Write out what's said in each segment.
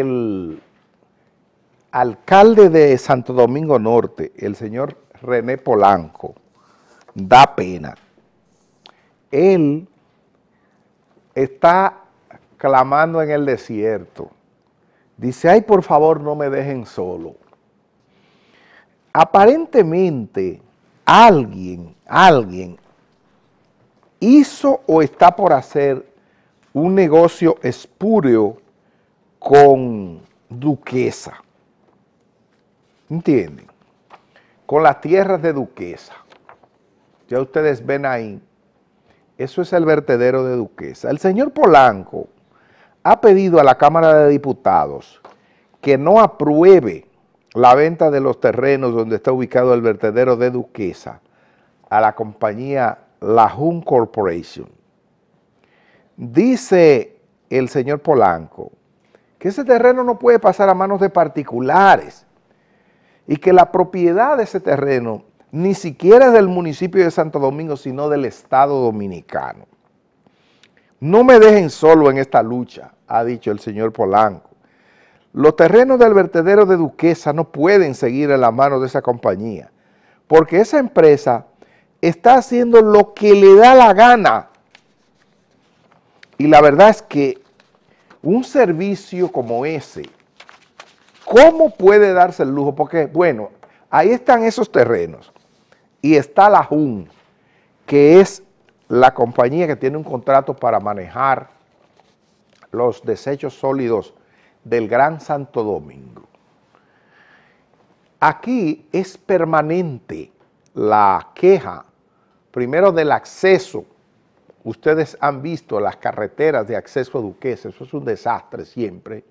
el alcalde de Santo Domingo Norte, el señor René Polanco, da pena. Él está clamando en el desierto. Dice, ay, por favor, no me dejen solo. Aparentemente, alguien, alguien hizo o está por hacer un negocio espurio con Duquesa. ¿Entienden? Con las tierras de Duquesa. Ya ustedes ven ahí. Eso es el vertedero de Duquesa. El señor Polanco ha pedido a la Cámara de Diputados que no apruebe la venta de los terrenos donde está ubicado el vertedero de Duquesa a la compañía la Lajun Corporation. Dice el señor Polanco que ese terreno no puede pasar a manos de particulares y que la propiedad de ese terreno ni siquiera es del municipio de Santo Domingo, sino del Estado Dominicano. No me dejen solo en esta lucha, ha dicho el señor Polanco. Los terrenos del vertedero de Duquesa no pueden seguir en la mano de esa compañía, porque esa empresa está haciendo lo que le da la gana. Y la verdad es que un servicio como ese, ¿cómo puede darse el lujo? Porque, bueno, ahí están esos terrenos y está la JUN, que es la compañía que tiene un contrato para manejar los desechos sólidos del Gran Santo Domingo. Aquí es permanente la queja, primero del acceso Ustedes han visto las carreteras de acceso a Duquesa, eso es un desastre siempre.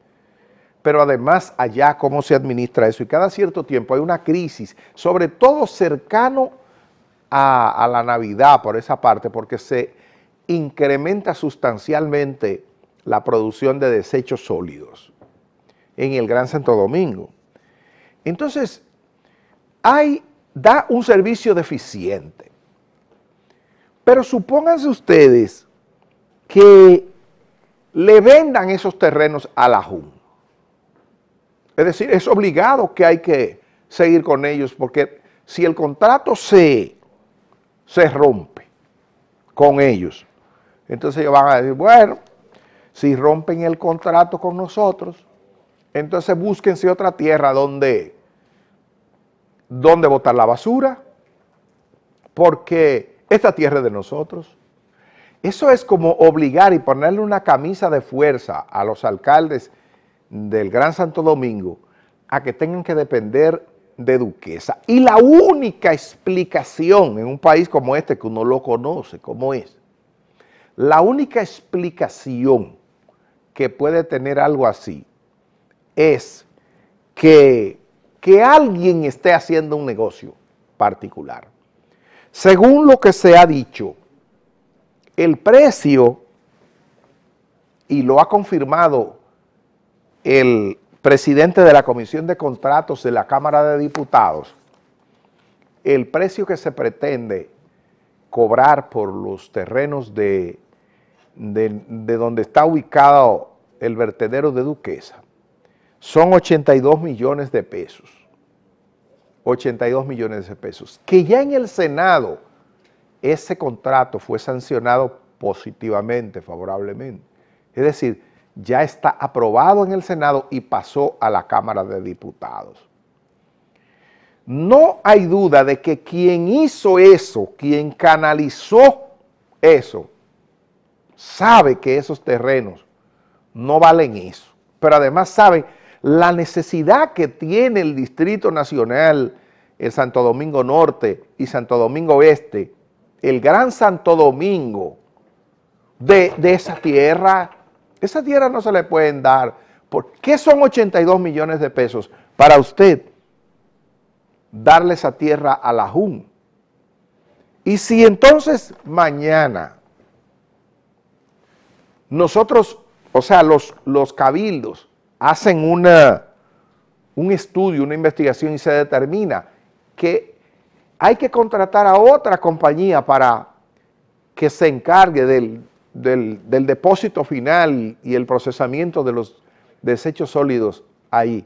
Pero además allá cómo se administra eso. Y cada cierto tiempo hay una crisis, sobre todo cercano a, la Navidad por esa parte, porque se incrementa sustancialmente la producción de desechos sólidos en el Gran Santo Domingo. Entonces, hay, da un servicio deficiente pero supónganse ustedes que le vendan esos terrenos a la JUN. Es decir, es obligado que hay que seguir con ellos porque si el contrato se, se rompe con ellos, entonces ellos van a decir, bueno, si rompen el contrato con nosotros, entonces búsquense otra tierra donde, donde botar la basura, porque esta tierra de nosotros. Eso es como obligar y ponerle una camisa de fuerza a los alcaldes del Gran Santo Domingo a que tengan que depender de Duquesa. Y la única explicación en un país como este, que uno lo conoce, como es, la única explicación que puede tener algo así es que, que alguien esté haciendo un negocio particular. Según lo que se ha dicho, el precio, y lo ha confirmado el presidente de la Comisión de Contratos de la Cámara de Diputados, el precio que se pretende cobrar por los terrenos de, donde está ubicado el vertedero de Duquesa son 82 millones de pesos. 82 millones de pesos, que ya en el Senado ese contrato fue sancionado positivamente, favorablemente. Es decir, ya está aprobado en el Senado y pasó a la Cámara de Diputados. No hay duda de que quien hizo eso, quien canalizó eso, sabe que esos terrenos no valen eso, pero además sabe la necesidad que tiene el Distrito Nacional, el Santo Domingo Norte y Santo Domingo Oeste, el Gran Santo Domingo, de, esa tierra, esa tierra no se le pueden dar. ¿Por qué son 82 millones de pesos para usted darle esa tierra a la JUN? Y si entonces mañana nosotros, o sea, los, los cabildos, hacen una, un estudio, una investigación y se determina que hay que contratar a otra compañía para que se encargue del, depósito final y el procesamiento de los desechos sólidos ahí.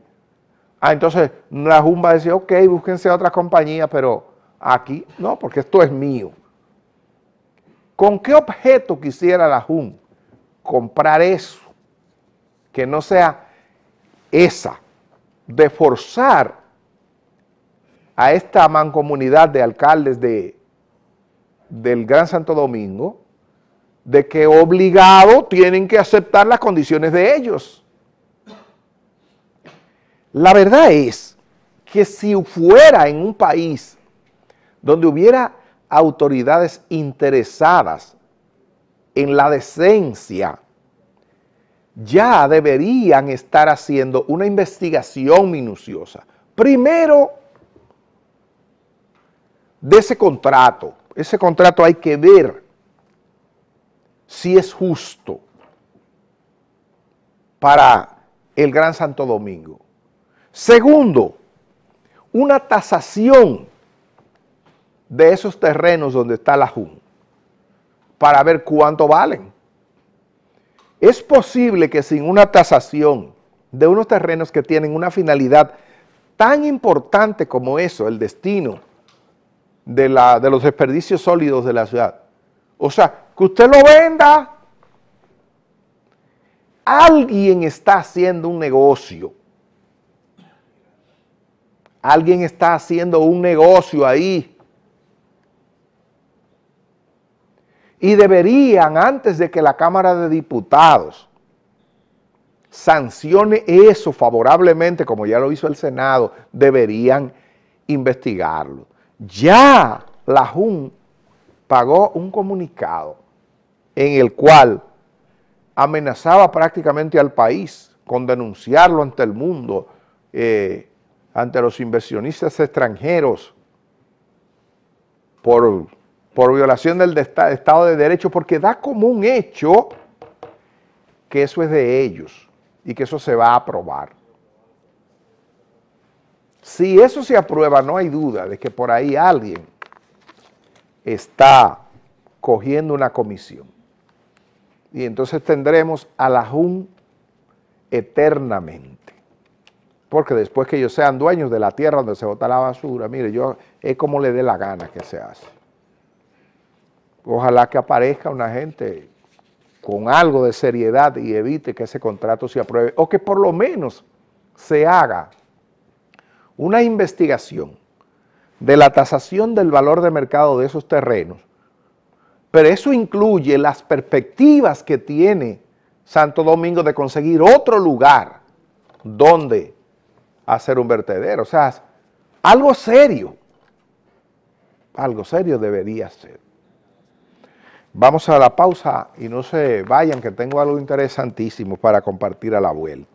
Ah, entonces la a dice, ok, búsquense otra compañía, pero aquí no, porque esto es mío. ¿Con qué objeto quisiera la Junta comprar eso? Que no sea esa de forzar a esta mancomunidad de alcaldes de, del Gran Santo Domingo de que obligado tienen que aceptar las condiciones de ellos. La verdad es que si fuera en un país donde hubiera autoridades interesadas en la decencia ya deberían estar haciendo una investigación minuciosa. Primero, de ese contrato. Ese contrato hay que ver si es justo para el Gran Santo Domingo. Segundo, una tasación de esos terrenos donde está la JUN para ver cuánto valen. Es posible que sin una tasación de unos terrenos que tienen una finalidad tan importante como eso, el destino de, la, de los desperdicios sólidos de la ciudad, o sea, que usted lo venda, alguien está haciendo un negocio. Alguien está haciendo un negocio ahí. y deberían, antes de que la Cámara de Diputados sancione eso favorablemente, como ya lo hizo el Senado, deberían investigarlo. Ya la JUN pagó un comunicado en el cual amenazaba prácticamente al país con denunciarlo ante el mundo, eh, ante los inversionistas extranjeros, por por violación del Estado de Derecho, porque da como un hecho que eso es de ellos y que eso se va a aprobar. Si eso se aprueba, no hay duda de que por ahí alguien está cogiendo una comisión. Y entonces tendremos a la JUN eternamente. Porque después que ellos sean dueños de la tierra donde se bota la basura, mire, yo es como le dé la gana que se hace. Ojalá que aparezca una gente con algo de seriedad y evite que ese contrato se apruebe, o que por lo menos se haga una investigación de la tasación del valor de mercado de esos terrenos, pero eso incluye las perspectivas que tiene Santo Domingo de conseguir otro lugar donde hacer un vertedero, o sea, algo serio, algo serio debería ser. Vamos a la pausa y no se vayan, que tengo algo interesantísimo para compartir a la vuelta.